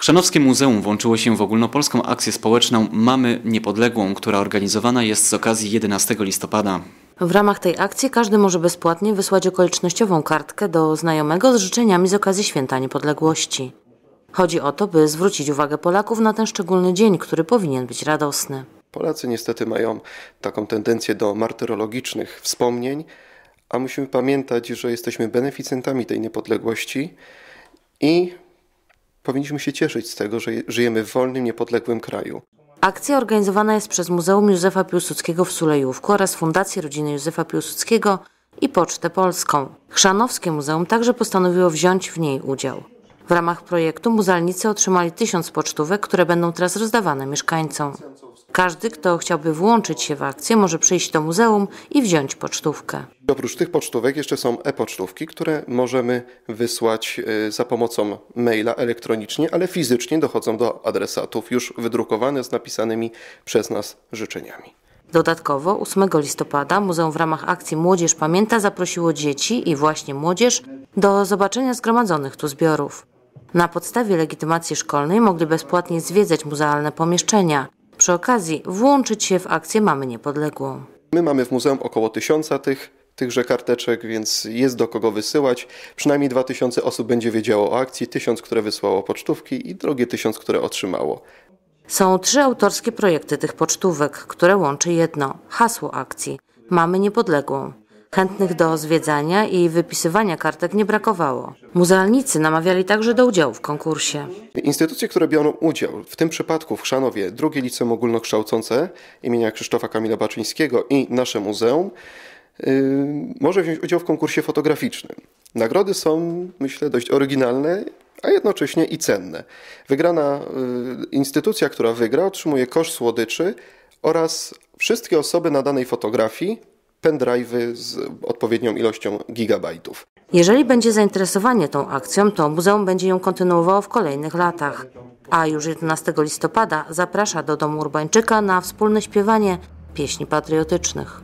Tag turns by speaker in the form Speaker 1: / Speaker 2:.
Speaker 1: Chrzanowskie Muzeum włączyło się w ogólnopolską akcję społeczną Mamy Niepodległą, która organizowana jest z okazji 11 listopada.
Speaker 2: W ramach tej akcji każdy może bezpłatnie wysłać okolicznościową kartkę do znajomego z życzeniami z okazji Święta Niepodległości. Chodzi o to, by zwrócić uwagę Polaków na ten szczególny dzień, który powinien być radosny.
Speaker 1: Polacy niestety mają taką tendencję do martyrologicznych wspomnień, a musimy pamiętać, że jesteśmy beneficjentami tej niepodległości i powinniśmy się cieszyć z tego, że żyjemy w wolnym, niepodległym kraju.
Speaker 2: Akcja organizowana jest przez Muzeum Józefa Piłsudskiego w Sulejówku oraz Fundację Rodziny Józefa Piłsudskiego i Pocztę Polską. Chrzanowskie Muzeum także postanowiło wziąć w niej udział. W ramach projektu muzealnicy otrzymali tysiąc pocztówek, które będą teraz rozdawane mieszkańcom. Każdy, kto chciałby włączyć się w akcję, może przyjść do muzeum i wziąć pocztówkę.
Speaker 1: Oprócz tych pocztówek jeszcze są e-pocztówki, które możemy wysłać e, za pomocą maila elektronicznie, ale fizycznie dochodzą do adresatów już wydrukowane z napisanymi przez nas życzeniami.
Speaker 2: Dodatkowo 8 listopada muzeum w ramach akcji Młodzież Pamięta zaprosiło dzieci i właśnie młodzież do zobaczenia zgromadzonych tu zbiorów. Na podstawie legitymacji szkolnej mogli bezpłatnie zwiedzać muzealne pomieszczenia – przy okazji włączyć się w akcję Mamy Niepodległą.
Speaker 1: My mamy w muzeum około tysiąca tych tychże karteczek, więc jest do kogo wysyłać. Przynajmniej dwa tysiące osób będzie wiedziało o akcji, tysiąc które wysłało pocztówki i drugie tysiąc które otrzymało.
Speaker 2: Są trzy autorskie projekty tych pocztówek, które łączy jedno hasło akcji. Mamy niepodległą. Chętnych do zwiedzania i wypisywania kartek nie brakowało. Muzealnicy namawiali także do udziału w konkursie.
Speaker 1: Instytucje, które biorą udział, w tym przypadku w Chrzanowie drugie liceum ogólnokształcące imienia Krzysztofa Kamila Baczyńskiego i nasze muzeum, yy, może wziąć udział w konkursie fotograficznym. Nagrody są, myślę, dość oryginalne, a jednocześnie i cenne. Wygrana yy, instytucja, która wygra, otrzymuje kosz słodyczy oraz wszystkie osoby na danej fotografii pendrive'y z odpowiednią ilością gigabajtów.
Speaker 2: Jeżeli będzie zainteresowanie tą akcją, to muzeum będzie ją kontynuowało w kolejnych latach. A już 11 listopada zaprasza do domu Urbańczyka na wspólne śpiewanie pieśni patriotycznych.